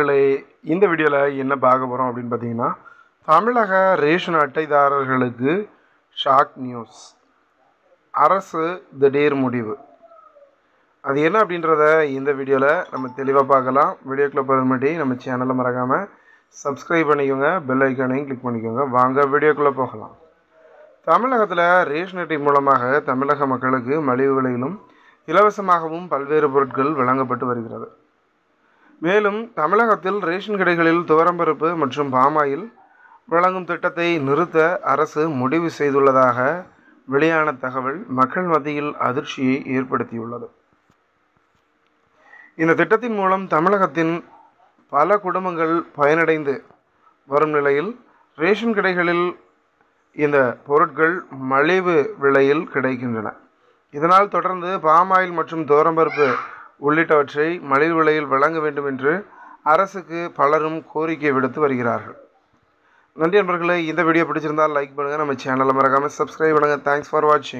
நண்பர்களே இந்த வீடியோவில் என்ன பார்க்க போகிறோம் அப்படின்னு பார்த்தீங்கன்னா தமிழக ரேஷன் அட்டைதாரர்களுக்கு ஷாக் நியூஸ் அரசு திடீர் முடிவு அது என்ன அப்படின்றத இந்த வீடியோவில் நம்ம தெளிவாக பார்க்கலாம் வீடியோக்குள்ளே போகிறதுமாட்டி நம்ம சேனலை மறக்காமல் சப்ஸ்கிரைப் பண்ணிக்கோங்க பெல் ஐக்கானையும் கிளிக் பண்ணிக்கோங்க வாங்க வீடியோக்குள்ளே போகலாம் தமிழகத்தில் ரேஷன் அட்டை மூலமாக தமிழக மக்களுக்கு மலிவு விலையிலும் இலவசமாகவும் பல்வேறு பொருட்கள் வழங்கப்பட்டு வருகிறது மேலும் தமிழகத்தில் ரேஷன் கடைகளில் துவரம்பருப்பு மற்றும் பாமாயில் வழங்கும் திட்டத்தை நிறுத்த அரசு முடிவு செய்துள்ளதாக வெளியான தகவல் மக்கள் மத்தியில் அதிர்ச்சியை ஏற்படுத்தியுள்ளது இந்த திட்டத்தின் மூலம் தமிழகத்தின் பல குடும்பங்கள் பயனடைந்து வரும் நிலையில் ரேஷன் கடைகளில் இந்த பொருட்கள் மலிவு விலையில் கிடைக்கின்றன இதனால் தொடர்ந்து பாமாயில் மற்றும் துவரம்பருப்பு உள்ளிட்டவற்றை மலிவு விலையில் வழங்க வேண்டும் என்று அரசுக்கு பலரும் கோரிக்கை விடுத்து வருகிறார்கள் நன்றி நண்பர்களே இந்த வீடியோ பிடிச்சிருந்தால் லைக் பண்ணுங்கள் நம்ம சேனலில் மறக்காமல் சப்ஸ்கிரைப் பண்ணுங்கள் தேங்க்ஸ் ஃபார் வாட்சிங்